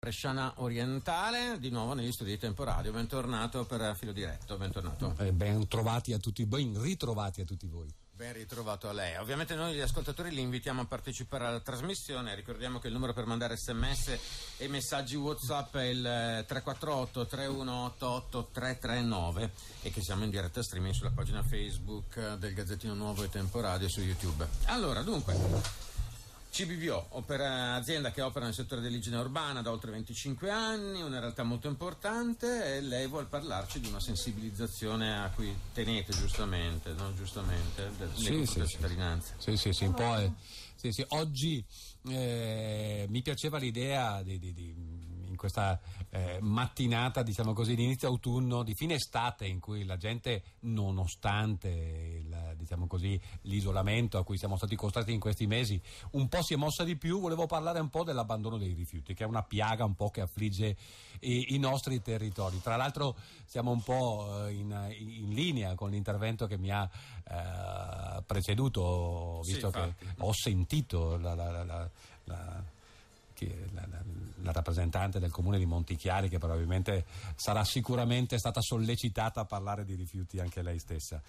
Bresciana Orientale, di nuovo negli studi di Tempo Radio, bentornato per filo diretto, bentornato. E eh, ben trovati a tutti, ben ritrovati a tutti voi. Ben ritrovato a lei. Ovviamente noi gli ascoltatori li invitiamo a partecipare alla trasmissione. Ricordiamo che il numero per mandare sms e messaggi WhatsApp è il 348 3188 339 e che siamo in diretta streaming sulla pagina Facebook eh, del Gazzettino Nuovo e Tempo Radio e su YouTube. Allora, dunque, CBVO, opera, azienda che opera nel settore dell'igiene urbana da oltre 25 anni, una realtà molto importante e lei vuole parlarci di una sensibilizzazione a cui tenete giustamente, no? giustamente del, sì, sì, cittadinanza. Sì, sì, sì, un po' è, eh, sì, sì. oggi eh, mi piaceva l'idea di, di, di questa eh, mattinata, diciamo così, di inizio autunno, di fine estate, in cui la gente, nonostante il, diciamo così, l'isolamento a cui siamo stati costretti in questi mesi, un po' si è mossa di più, volevo parlare un po' dell'abbandono dei rifiuti, che è una piaga un po' che affligge i, i nostri territori. Tra l'altro siamo un po' eh, in, in linea con l'intervento che mi ha eh, preceduto, visto sì, che ho sentito la, la, la, la la, la, la, rappresentante del comune di Montichiari che probabilmente sarà sicuramente stata sollecitata a parlare di rifiuti anche lei stessa.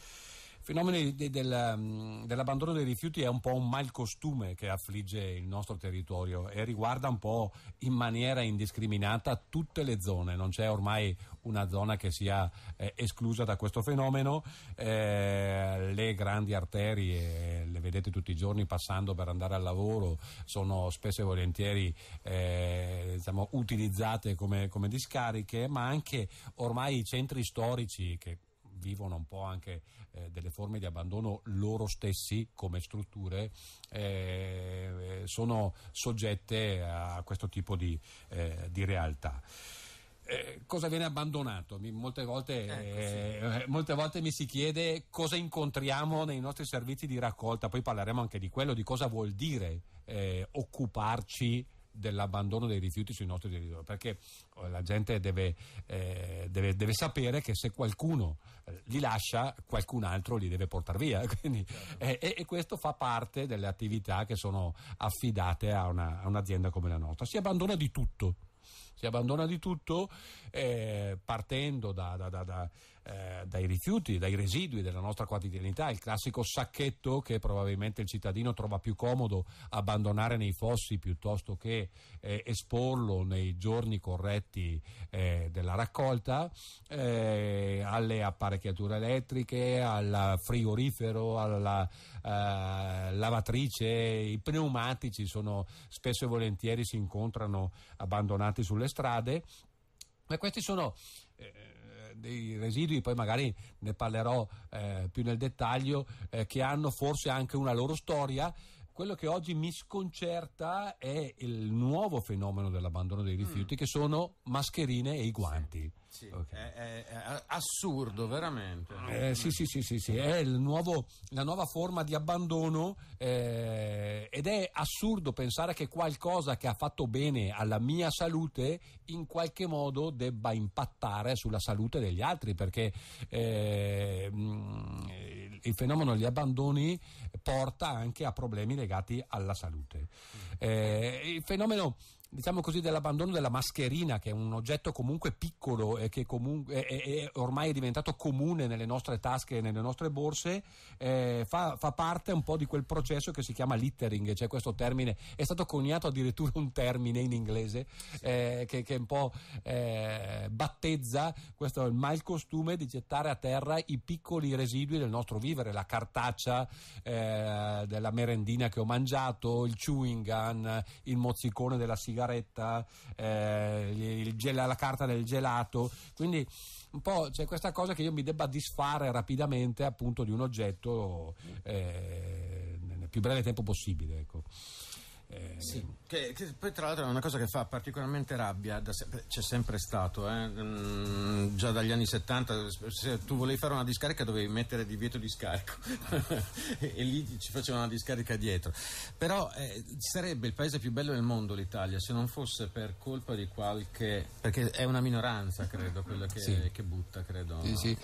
Il fenomeno de, del, mm, dell'abbandono dei rifiuti è un po' un malcostume che affligge il nostro territorio e riguarda un po' in maniera indiscriminata tutte le zone, non c'è ormai una zona che sia eh, esclusa da questo fenomeno, eh, le grandi arterie le vedete tutti i giorni passando per andare al lavoro, sono spesso e volentieri eh, diciamo, utilizzate come, come discariche, ma anche ormai i centri storici che vivono un po' anche eh, delle forme di abbandono loro stessi come strutture, eh, sono soggette a questo tipo di, eh, di realtà. Eh, cosa viene abbandonato? Mi, molte, volte, eh, eh, molte, volte, mi si chiede cosa incontriamo nei nostri servizi di raccolta, poi parleremo anche di quello, di cosa vuol dire eh, occuparci dell'abbandono dei rifiuti sui nostri territori, perché eh, la gente deve, eh, deve, deve sapere che se qualcuno eh, li lascia, qualcun altro li deve portare via. Quindi, certo. eh, e, questo fa parte delle attività che sono affidate a, una, a un'azienda come la nostra. Si abbandona di tutto si abbandona di tutto eh, partendo da, da, da, eh, dai rifiuti, dai residui della nostra quotidianità, il classico sacchetto che probabilmente il cittadino trova più comodo abbandonare nei fossi piuttosto che eh, esporlo nei giorni corretti eh, della raccolta, eh, alle apparecchiature elettriche, al frigorifero, alla eh, lavatrice, i pneumatici sono spesso e volentieri si incontrano abbandonati sulle strade, ma questi sono eh, dei residui, poi magari ne parlerò eh, più nel dettaglio, eh, che hanno forse anche una loro storia. Quello che oggi mi sconcerta è il nuovo fenomeno dell'abbandono dei rifiuti, mm. che sono mascherine e i guanti. Sì sì, okay. è, è, assurdo veramente. Eh, eh, sì, sì, sì, sì, sì, è nuovo, la nuova forma di abbandono eh, ed è assurdo pensare che qualcosa che ha fatto bene alla mia salute in qualche modo debba impattare sulla salute degli altri perché eh, mm, il fenomeno degli abbandoni porta anche a problemi legati alla salute. Mm. Eh, il fenomeno diciamo così, dell'abbandono della mascherina, che è un oggetto comunque piccolo e che comunque è, è ormai è diventato comune nelle nostre tasche e nelle nostre borse, eh, fa, fa, parte un po' di quel processo che si chiama littering, cioè questo termine, è stato coniato addirittura un termine in inglese eh, che, che, un po' eh, battezza questo il mal di gettare a terra i piccoli residui del nostro vivere, la cartaccia eh, della merendina che ho mangiato, il chewing gum, il mozzicone della sigaretta sigaretta, eh, il gel, la carta del gelato, quindi un po' c'è questa cosa che io mi debba disfare rapidamente appunto di un oggetto eh, nel più breve tempo possibile. Ecco. Che, che, poi tra l'altro è una cosa che fa particolarmente rabbia, sempre, c'è sempre stato, eh? mm, già dagli anni 70, se tu volevi fare una discarica dovevi mettere divieto di scarico e, e, lì ci facevano una discarica dietro, però eh, sarebbe il paese più bello del mondo l'Italia se non fosse per colpa di qualche, perché è una minoranza credo quella che, sì. che butta, credo. Sì, no? sì,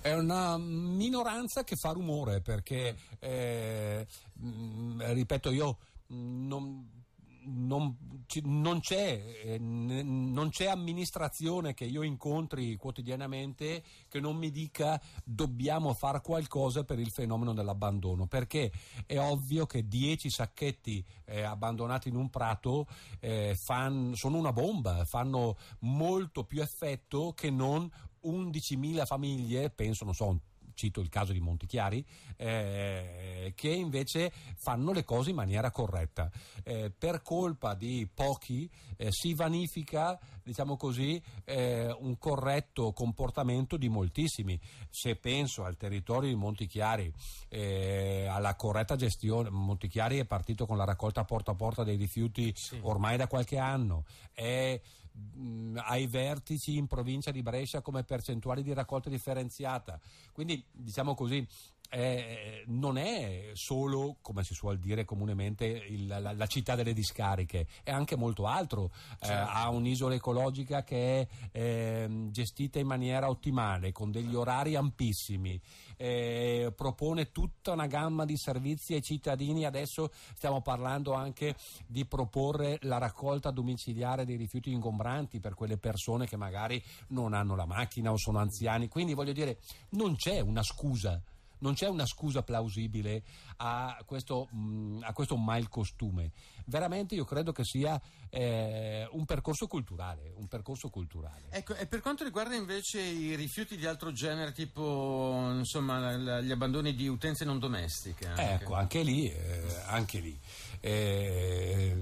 è una minoranza che fa rumore perché, eh, mh, mm, ripeto io, mm, non non, non, c'è, eh, non, c'è, amministrazione che io incontri quotidianamente che non mi dica dobbiamo fare qualcosa per il fenomeno dell'abbandono, perché è ovvio che 10 sacchetti eh, abbandonati in un prato eh, fan, sono una bomba, fanno molto più effetto che non 11.000 famiglie, penso, non so, cito il caso di Montichiari, eh, che invece fanno le cose in maniera corretta. Eh, per colpa di pochi eh, si vanifica, diciamo così, eh, un corretto comportamento di moltissimi. Se penso al territorio di Montichiari, eh, alla corretta gestione, Montichiari è partito con la raccolta porta a porta dei rifiuti sì. ormai da qualche anno. È, mh, mm, ai vertici in provincia di Brescia come percentuale di raccolta differenziata. Quindi diciamo così eh, non è solo, come si suol dire comunemente, il, la, la, città delle discariche, è anche molto altro. Eh, certo. Eh, ha un'isola ecologica che è eh, gestita in maniera ottimale, con degli orari ampissimi, eh, propone tutta una gamma di servizi ai cittadini. Adesso stiamo parlando anche di proporre la raccolta domiciliare dei rifiuti ingombranti per quelle persone che magari non hanno la macchina o sono anziani. Quindi voglio dire, non c'è una scusa non c'è una scusa plausibile a questo, mh, mm, a questo mal costume. Veramente io credo che sia eh, un, percorso culturale, un percorso culturale. Ecco, e per quanto riguarda invece i rifiuti di altro genere, tipo insomma, la, la, gli abbandoni di utenze non domestiche. Anche. Ecco, anche lì. Eh, eh, anche lì. Eh,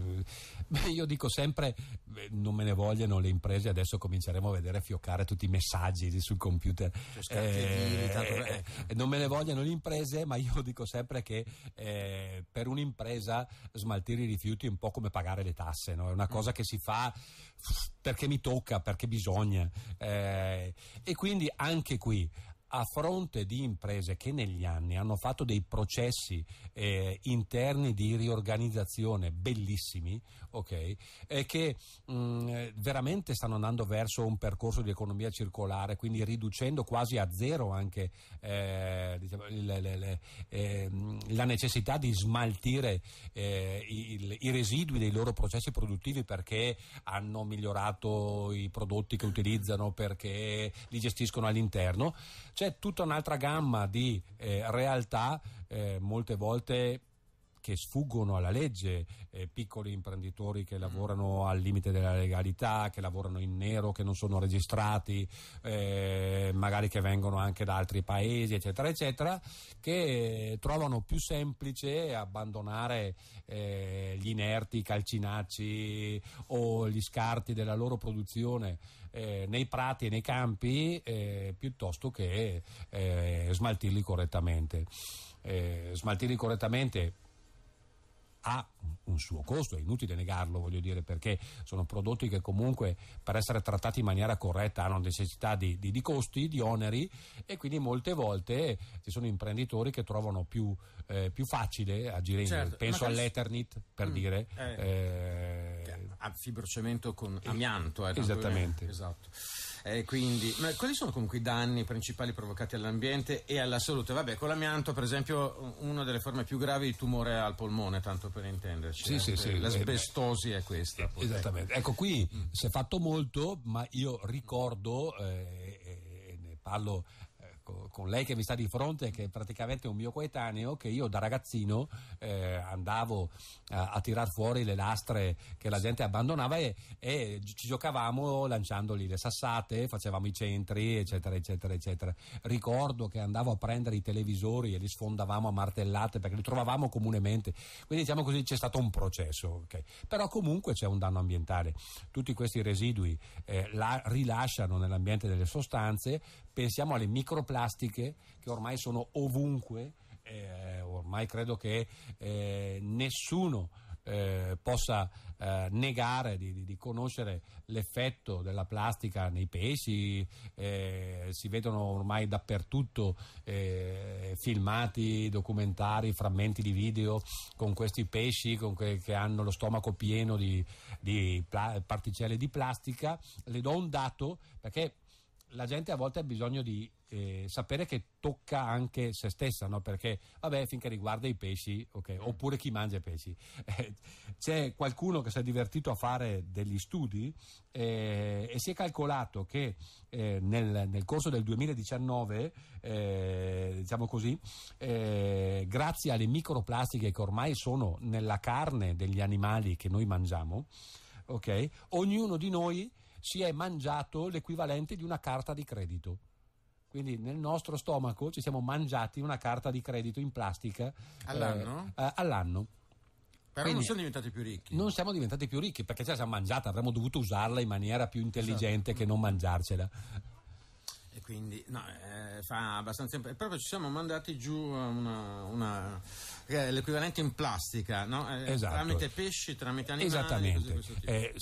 io dico sempre, non me ne vogliono le imprese, adesso cominceremo a vedere fioccare tutti i messaggi sul computer. Cioè, eh, eh, non me ne vogliono le imprese, ma io dico sempre che eh, per un'impresa smaltire i rifiuti è un po' come pagare le tasse, no? è una cosa che si fa perché mi tocca, perché bisogna. Eh, e quindi anche qui a fronte di imprese che negli anni hanno fatto dei processi eh, interni di riorganizzazione bellissimi, okay, eh, che mh, mm, veramente stanno andando verso un percorso di economia circolare, quindi riducendo quasi a zero anche eh, diciamo, le, le, le, ehm, la necessità di smaltire eh, il, i residui dei loro processi produttivi perché hanno migliorato i prodotti che utilizzano, perché li gestiscono all'interno c'è tutta un'altra gamma di eh, realtà, eh, molte volte che sfuggono alla legge, eh, piccoli imprenditori che lavorano al limite della legalità, che lavorano in nero, che non sono registrati, eh, magari che vengono anche da altri paesi, eccetera, eccetera, che trovano più semplice abbandonare eh, gli inerti, i calcinacci o gli scarti della loro produzione eh, nei prati e nei campi eh, piuttosto che eh, smaltirli correttamente. Eh, smaltirli correttamente ha un suo costo, è inutile negarlo, voglio dire, perché sono prodotti che comunque per essere trattati in maniera corretta hanno necessità di, di, di costi, di oneri e quindi molte volte ci sono imprenditori che trovano più, eh, più facile agire in certo, penso all'Eternit per mh, mm, dire eh, eh, a fibrocemento con amianto eh, esattamente esatto eh, quindi, ma quali sono comunque i danni principali provocati all'ambiente e alla salute? Vabbè, con l'amianto, per esempio, una delle forme più gravi di tumore al polmone, tanto per intenderci. Sì, eh? sì, sì, L'asbestosi è questa. Poi. Esattamente. Ecco, qui mm. si è fatto molto, ma io ricordo, eh, ne parlo Ecco, con lei che mi sta di fronte, che è praticamente un mio coetaneo, che io da ragazzino eh, andavo a, a tirar fuori le lastre che la gente abbandonava e, e, ci giocavamo lanciandogli le sassate, facevamo i centri, eccetera, eccetera, eccetera. Ricordo che andavo a prendere i televisori e li sfondavamo a martellate perché li trovavamo comunemente. Quindi diciamo così c'è stato un processo, okay. però comunque c'è un danno ambientale. Tutti questi residui eh, la rilasciano nell'ambiente delle sostanze, pensiamo alle microplastiche che ormai sono ovunque, eh, ormai credo che eh, nessuno eh, possa eh, negare di, di, di, conoscere l'effetto della plastica nei pesci, eh, si vedono ormai dappertutto eh, filmati, documentari, frammenti di video con questi pesci con que- che hanno lo stomaco pieno di, di pla- particelle di plastica. Le do un dato perché la gente a volte ha bisogno di eh, sapere che tocca anche se stessa, no? perché vabbè, finché riguarda i pesci, okay, mm. oppure chi mangia i pesci. Eh, c'è qualcuno che si è divertito a fare degli studi eh, e si è calcolato che eh, nel, nel, corso del 2019, eh, diciamo così, eh, grazie alle microplastiche che ormai sono nella carne degli animali che noi mangiamo, okay, ognuno di noi si è mangiato l'equivalente di una carta di credito. Quindi nel nostro stomaco ci siamo mangiati una carta di credito in plastica eh, all'anno. Eh, all'anno. Però Quindi, non siamo diventati più ricchi. Non siamo diventati più ricchi perché ce la siamo mangiata, avremmo dovuto usarla in maniera più intelligente esatto. che non mangiarcela quindi no, eh, fa abbastanza imp- proprio ci siamo mandati giù una, una l'equivalente in plastica no? eh, esatto. tramite pesci tramite animali esattamente eh,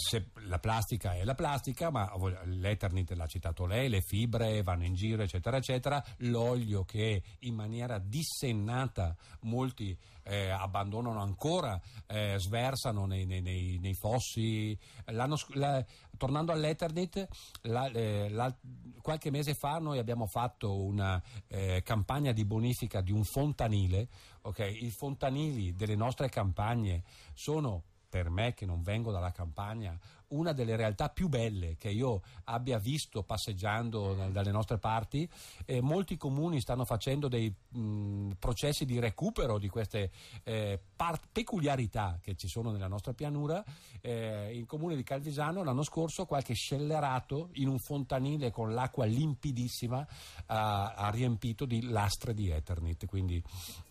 la plastica è la plastica ma l'Eternit l'ha citato lei le fibre vanno in giro eccetera eccetera l'olio che in maniera dissennata molti eh, abbandonano ancora, eh, sversano nei, nei, nei, nei fossi. Sc- la, tornando all'Eternit, la, eh, la, qualche mese fa noi abbiamo fatto una eh, campagna di bonifica di un fontanile. Okay? I fontanili delle nostre campagne sono per me che non vengo dalla campagna una delle realtà più belle che io abbia visto passeggiando dalle nostre parti. Eh, molti comuni stanno facendo dei mh, processi di recupero di queste eh, par- peculiarità che ci sono nella nostra pianura. Eh, il comune di Calvisano l'anno scorso qualche scellerato in un fontanile con l'acqua limpidissima ha, ha riempito di lastre di Eternit, quindi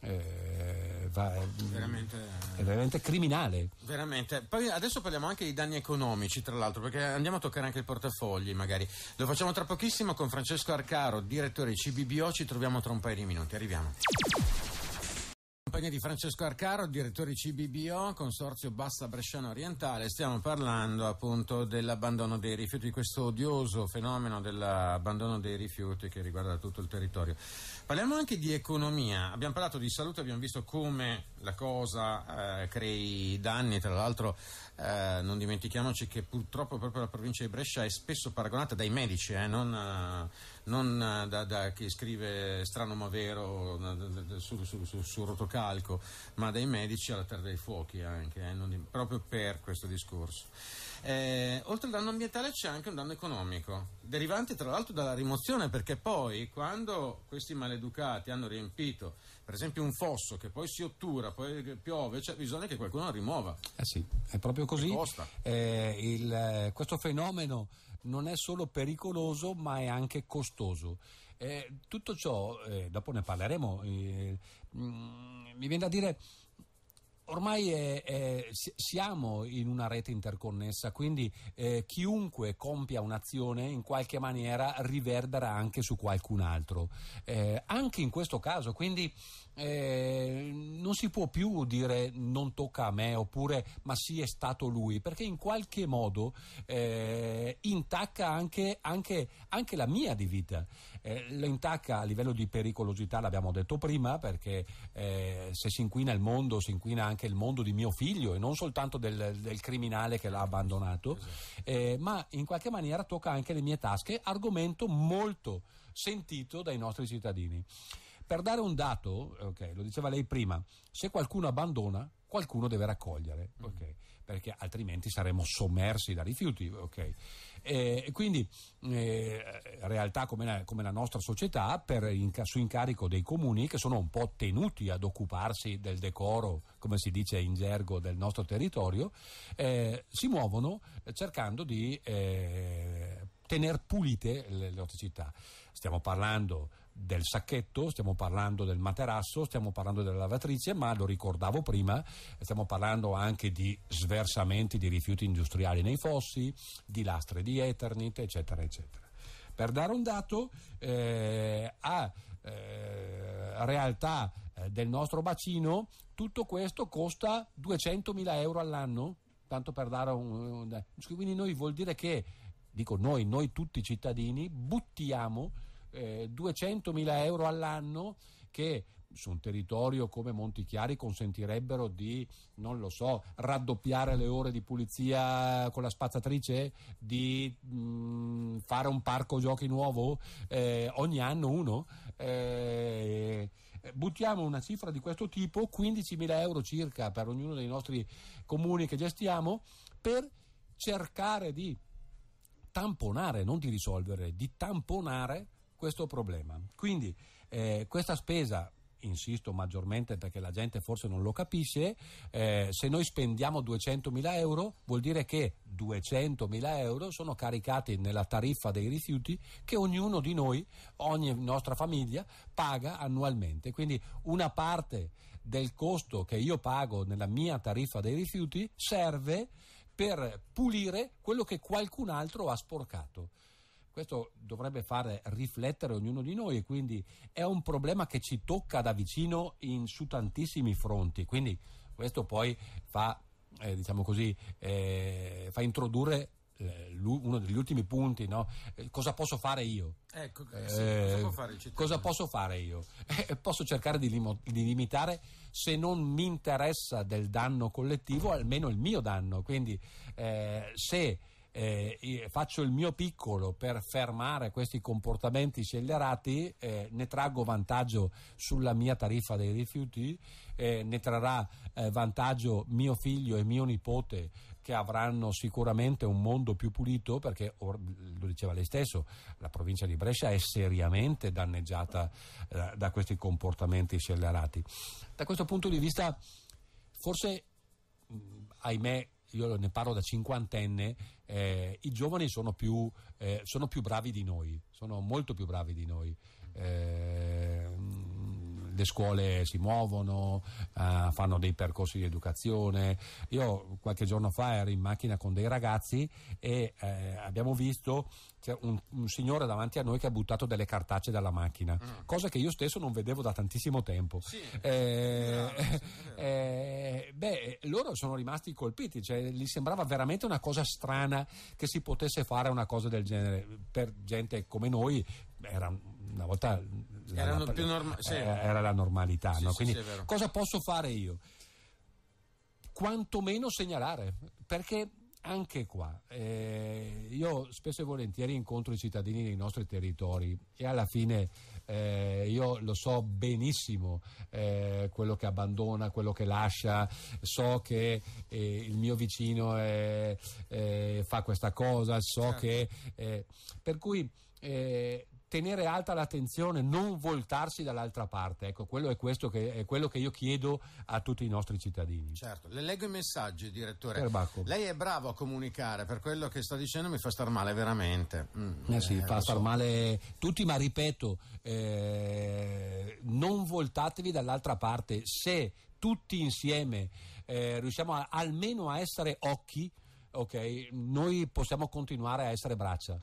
eh, va, veramente, è veramente criminale. Veramente. Poi adesso parliamo anche di danni economici economici, tra l'altro, perché andiamo a toccare anche il portafogli, magari. Lo facciamo tra pochissimo con Francesco Arcaro, direttore di CBBO. Ci troviamo tra un paio di minuti. Arriviamo compagnia di Francesco Arcaro, direttore CBBO, Consorzio Bassa Bresciano Orientale. Stiamo parlando appunto dell'abbandono dei rifiuti, questo odioso fenomeno dell'abbandono dei rifiuti che riguarda tutto il territorio. Parliamo anche di economia. Abbiamo parlato di salute, abbiamo visto come la cosa eh, crei danni. Tra l'altro, eh, non dimentichiamoci che purtroppo proprio la provincia di Brescia è spesso paragonata dai medici, eh, non eh, non eh, da, da chi scrive strano ma vero sul su, su, su, rotocalco, ma dai medici alla terra dei fuochi anche, eh, di, proprio per questo discorso. Eh, oltre al danno ambientale c'è anche un danno economico, derivante tra l'altro dalla rimozione, perché poi quando questi maleducati hanno riempito per esempio un fosso che poi si ottura, poi piove, cioè bisogna che qualcuno lo rimuova. Eh sì, è proprio così. Eh, il, eh, questo fenomeno non è solo pericoloso ma è anche costoso. Eh, tutto ciò, eh, dopo ne parleremo, eh, mh, mm, mi viene da dire Ormai è, è, siamo in una rete interconnessa, quindi eh, chiunque compia un'azione in qualche maniera riverbera anche su qualcun altro, eh, anche in questo caso, quindi eh, non si può più dire non tocca a me oppure ma sì è stato lui, perché in qualche modo eh, intacca anche, anche, anche, la mia di vita eh, lo intacca a livello di pericolosità, l'abbiamo detto prima, perché eh, se si inquina il mondo, si inquina anche il mondo di mio figlio e non soltanto del, del criminale che l'ha abbandonato, esatto. eh, ma in qualche maniera tocca anche le mie tasche, argomento molto sentito dai nostri cittadini. Per dare un dato, okay, lo diceva lei prima, se qualcuno abbandona, qualcuno deve raccogliere, okay, mm. perché altrimenti saremo sommersi da rifiuti. Okay. Eh, e quindi eh, realtà come la, come la, nostra società per, in, su incarico dei comuni che sono un po' tenuti ad occuparsi del decoro, come si dice in gergo, del nostro territorio, eh, si muovono cercando di eh, tenere pulite le, le città. Stiamo parlando del sacchetto, stiamo parlando del materasso, stiamo parlando della lavatrice, ma lo ricordavo prima, stiamo parlando anche di sversamenti di rifiuti industriali nei fossi, di lastre di Eternit, eccetera, eccetera. Per dare un dato eh, a eh, realtà eh, del nostro bacino, tutto questo costa 200.000 euro all'anno, tanto per dare un, un quindi noi vuol dire che dico noi, noi tutti cittadini, buttiamo eh, 200.000 euro all'anno che su un territorio come Montichiari consentirebbero di, non lo so, raddoppiare le ore di pulizia con la spazzatrice, di mh, mm, fare un parco giochi nuovo eh, ogni anno uno. Eh, buttiamo una cifra di questo tipo, 15.000 euro circa per ognuno dei nostri comuni che gestiamo, per cercare di tamponare, non di risolvere, di tamponare questo problema. Quindi eh, questa spesa insisto maggiormente perché la gente forse non lo capisce, eh, se noi spendiamo 200.000 euro vuol dire che 200.000 euro sono caricati nella tariffa dei rifiuti che ognuno di noi, ogni nostra famiglia paga annualmente. Quindi una parte del costo che io pago nella mia tariffa dei rifiuti serve per pulire quello che qualcun altro ha sporcato. Questo dovrebbe fare riflettere ognuno di noi e quindi è un problema che ci tocca da vicino in, su tantissimi fronti. Quindi questo poi fa, eh, diciamo così, eh, fa introdurre eh, uno degli ultimi punti, no? Eh, cosa posso fare io? Ecco, eh, sì, eh, cosa, fare cosa, posso fare io? Eh, posso cercare di, limo- di, limitare, se non mi interessa del danno collettivo, almeno il mio danno. Quindi eh, se eh, faccio il mio piccolo per fermare questi comportamenti scellerati, eh, ne traggo vantaggio sulla mia tariffa dei rifiuti, eh, ne trarrà eh, vantaggio mio figlio e mio nipote che avranno sicuramente un mondo più pulito perché, lo diceva lei stesso, la provincia di Brescia è seriamente danneggiata eh, da questi comportamenti scellerati. Da questo punto di vista forse, ahimè, io ne parlo da cinquantenne, eh, i giovani sono più, eh, sono più, bravi di noi, sono molto più bravi di noi. Eh, le scuole si muovono, eh, fanno dei percorsi di educazione. Io qualche giorno fa ero in macchina con dei ragazzi e eh, abbiamo visto un, un, signore davanti a noi che ha buttato delle cartacce dalla macchina, mm. cosa che io stesso non vedevo da tantissimo tempo. Sì, eh, eh, beh, loro sono rimasti colpiti, cioè, gli sembrava veramente una cosa strana che si potesse fare una cosa del genere. Per gente come noi era un una volta la, norma- sì. Eh, era la normalità. Sì, no? Quindi sì, cosa posso fare io? Quantomeno segnalare, perché anche qua eh, io spesso e volentieri incontro i cittadini nei nostri territori e alla fine eh, io lo so benissimo eh, quello che abbandona, quello che lascia, so che eh, il mio vicino è, eh, fa questa cosa, so certo. che per cui tenere alta l'attenzione, non voltarsi dall'altra parte. Ecco, quello è, che, è quello che io chiedo a tutti i nostri cittadini. Certo, le leggo i messaggi, direttore. Perbacco. Lei è bravo a comunicare, per quello che sta dicendo mi fa star male veramente. Mm, eh sì, eh, fa star so. male tutti, ma ripeto, eh, non voltatevi dall'altra parte. Se tutti insieme eh, riusciamo a, almeno a essere occhi, okay, noi possiamo continuare a essere braccia.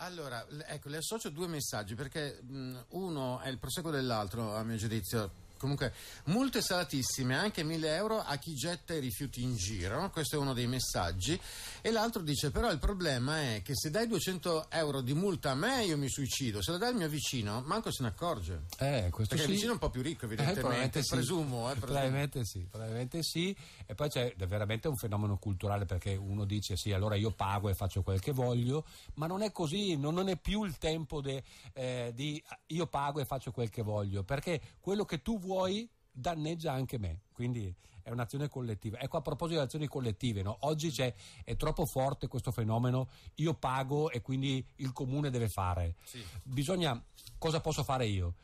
Allora, ecco, le associo due messaggi perché mh, uno è il proseguo dell'altro, a mio giudizio comunque multe salatissime, anche 1000 euro a chi getta i rifiuti in giro, questo è uno dei messaggi, e l'altro dice però il problema è che se dai 200 euro di multa a me io mi suicido, se la dai al mio vicino manco se ne accorge, eh, questo perché sì. il vicino è un po' più ricco eh, evidentemente, eh, presumo, eh, Probabilmente, sì, probabilmente sì, e poi c'è veramente un fenomeno culturale perché uno dice sì allora io pago e faccio quel che voglio, ma non è così, non, non è più il tempo de, eh, di io pago e faccio quel che voglio, perché quello che tu vuoi vuoi danneggia anche me. Quindi è un'azione collettiva. Ecco, a proposito di azioni collettive, no? oggi è troppo forte questo fenomeno, io pago e quindi il comune deve fare. Sì. Bisogna, cosa posso fare io?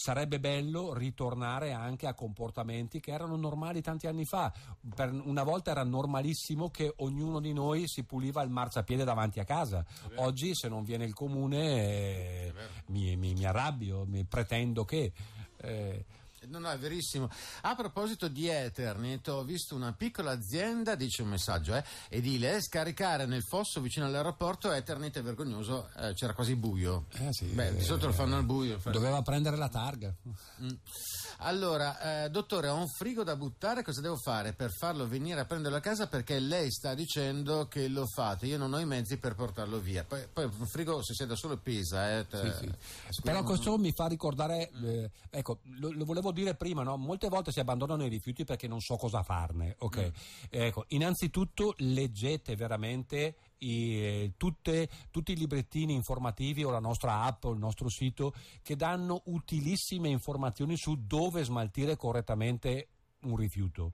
sarebbe bello ritornare anche a comportamenti che erano normali tanti anni fa. Per una volta era normalissimo che ognuno di noi si puliva il marciapiede davanti a casa. Oggi, se non viene il comune, eh, mi, mi, mi, arrabbio, mi pretendo che. 哎。No, no, è verissimo. A proposito di Ethernet, ho visto una piccola azienda, dice un messaggio, eh, edile, scaricare nel fosso vicino all'aeroporto Ethernet è vergognoso, eh, c'era quasi buio. Eh sì. Beh, di solito lo fanno al buio. Doveva prendere la targa. Mm. Allora, eh, dottore, ho un frigo da buttare, cosa devo fare per farlo venire a prenderlo a casa? Perché lei sta dicendo che lo fate, io non ho i mezzi per portarlo via. Poi, poi un frigo se sei da solo pesa. Eh, te... sì, sì. Eh, Però questo mi fa ricordare, eh, ecco, lo, lo volevo dire dire prima, no? molte volte si abbandonano i rifiuti perché non so cosa farne. Okay? Mm. Ecco, innanzitutto leggete veramente i, eh, tutte, tutti i librettini informativi o la nostra app o il nostro sito che danno utilissime informazioni su dove smaltire correttamente un rifiuto.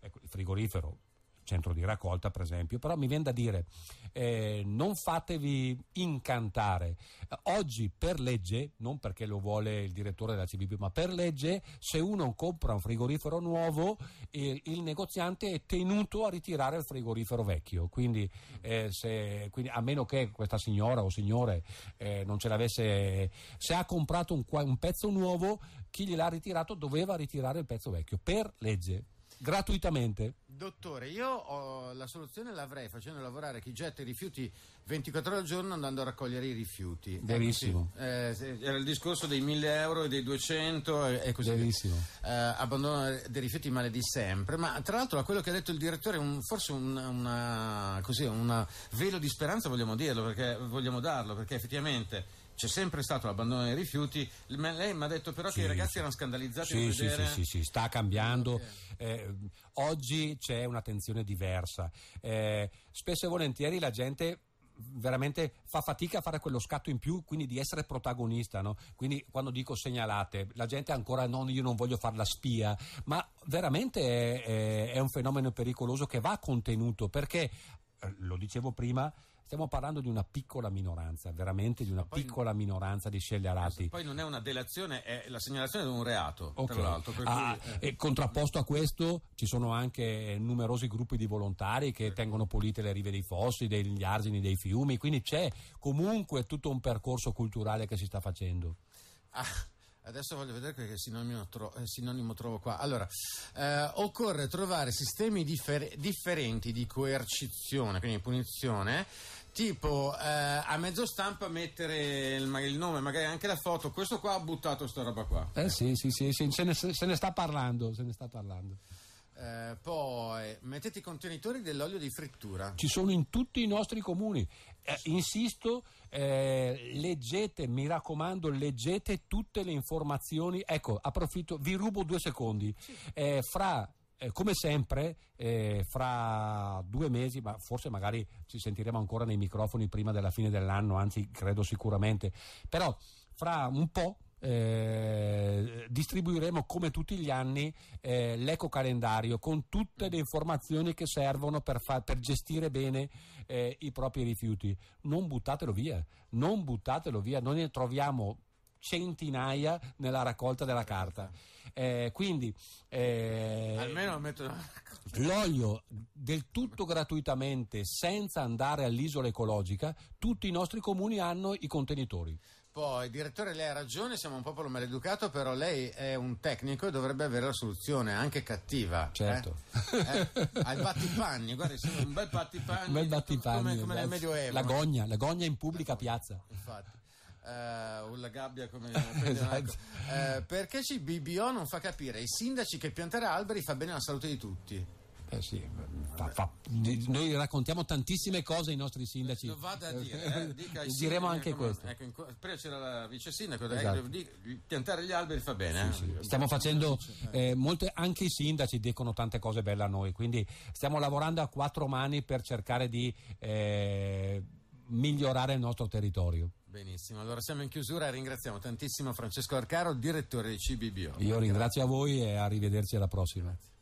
Ecco, il frigorifero centro di raccolta per esempio, però mi viene da dire eh, non fatevi incantare. Oggi per legge, non perché lo vuole il direttore della CBP, ma per legge se uno compra un frigorifero nuovo il, il negoziante è tenuto a ritirare il frigorifero vecchio, quindi, eh, se, quindi a meno che questa signora o signore eh, non ce l'avesse, se ha comprato un, un pezzo nuovo, chi gliel'ha ritirato doveva ritirare il pezzo vecchio per legge gratuitamente. Dottore, io ho, la soluzione l'avrei facendo lavorare chi getta i rifiuti 24 ore al giorno andando a raccogliere i rifiuti. Verissimo. Eh, sì, eh, era il discorso dei 1000 euro e dei 200 e, e così Verissimo. Eh, abbandono dei rifiuti male di sempre. Ma tra l'altro a quello che ha detto il direttore, un, forse un una, così, una velo di speranza vogliamo dirlo, perché vogliamo darlo, perché effettivamente c'è sempre stato l'abbandono dei rifiuti, lei mi ha detto però sì, che i ragazzi sì. erano scandalizzati sì, sì, vedere... sì, sì, sta cambiando. Okay. Eh, oggi c'è un'attenzione diversa. Eh, spesso e volentieri la gente veramente fa fatica a fare quello scatto in più, quindi di essere protagonista. No? Quindi quando dico segnalate, la gente ancora non, io non voglio fare la spia, ma veramente è, è, è un fenomeno pericoloso che va contenuto perché, eh, lo dicevo prima, Stiamo parlando di una piccola minoranza, veramente di una poi, piccola minoranza di scellerati. Poi non è una delazione, è la segnalazione di un reato, okay. tra l'altro. Ah, cui, eh, eh. E contrapposto a questo ci sono anche numerosi gruppi di volontari che tengono pulite le rive dei fossi, degli argini, dei fiumi, quindi c'è comunque tutto un percorso culturale che si sta facendo. Ah Adesso voglio vedere che sinonimo, tro- eh, sinonimo trovo qua. Allora, eh, occorre trovare sistemi differ- differenti di coercizione, quindi punizione, tipo eh, a mezzo stampa mettere il, il, nome, magari anche la foto, questo qua ha buttato sta roba qua. Eh sì, sì, sì, sì se, ne, se, ne, sta parlando, se ne sta parlando. Eh, poi mettete i contenitori dell'olio di frittura. Ci sono in tutti i nostri comuni. Eh, insisto, eh, leggete, mi raccomando, leggete tutte le informazioni. Ecco, approfitto, vi rubo due secondi. Sì. Eh, fra eh, come sempre, eh, fra due mesi, ma forse magari ci sentiremo ancora nei microfoni prima della fine dell'anno, anzi credo sicuramente, però fra un po' Eh, distribuiremo come tutti gli anni eh, l'eco calendario con tutte le informazioni che servono per, fa- per gestire bene eh, i propri rifiuti. Non buttatelo via, non buttatelo via, noi ne troviamo centinaia nella raccolta della carta. Eh, quindi eh, l'olio del tutto gratuitamente, senza andare all'isola ecologica, tutti i nostri comuni hanno i contenitori. Poi, direttore, lei ha ragione, siamo un popolo maleducato, però lei è un tecnico e dovrebbe avere la soluzione, anche cattiva. Eh? Certo. Eh? eh? Al battipanni, guarda, sono un bel battipanni. Un bel battipanni. Come, come nel Medioevo. La gogna, la gogna in pubblica gogna, piazza. Infatti. Uh, eh, una gabbia come esatto. uh, perché CBBO non fa capire ai sindaci che piantare alberi fa bene alla salute di tutti eh sì, fa, fa, noi raccontiamo tantissime cose ai nostri sindaci. Lo eh, vada a dire, eh, dica diremo anche questo. Ecco, prima c'era la vice sindaco, eh, esatto. eh, piantare gli alberi fa bene. Sì, eh. sì. Stiamo facendo molte, anche i sindaci dicono tante cose belle a noi, quindi stiamo lavorando a quattro mani per cercare di migliorare il nostro territorio. Benissimo, allora siamo in chiusura e ringraziamo tantissimo Francesco Arcaro, direttore di CBBO. Io ringrazio a voi e arrivederci alla prossima. Grazie.